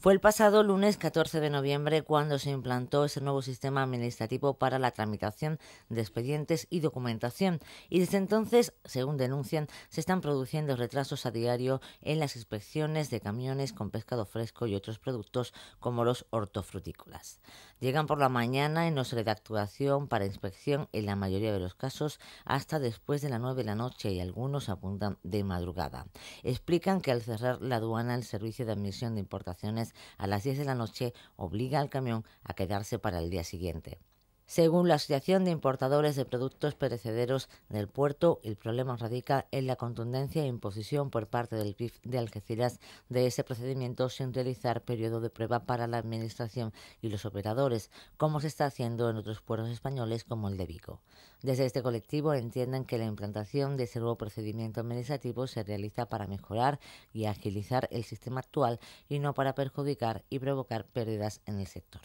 Fue el pasado lunes 14 de noviembre cuando se implantó ese nuevo sistema administrativo para la tramitación de expedientes y documentación y desde entonces, según denuncian, se están produciendo retrasos a diario en las inspecciones de camiones con pescado fresco y otros productos como los hortofrutícolas. Llegan por la mañana en les da actuación para inspección en la mayoría de los casos hasta después de las 9 de la noche y algunos apuntan de madrugada. Explican que al cerrar la aduana el servicio de admisión de importaciones a las 10 de la noche obliga al camión a quedarse para el día siguiente. Según la Asociación de Importadores de Productos Perecederos del Puerto, el problema radica en la contundencia e imposición por parte del PIB de Algeciras de ese procedimiento sin realizar periodo de prueba para la Administración y los operadores, como se está haciendo en otros puertos españoles como el de Vico. Desde este colectivo entienden que la implantación de ese nuevo procedimiento administrativo se realiza para mejorar y agilizar el sistema actual y no para perjudicar y provocar pérdidas en el sector.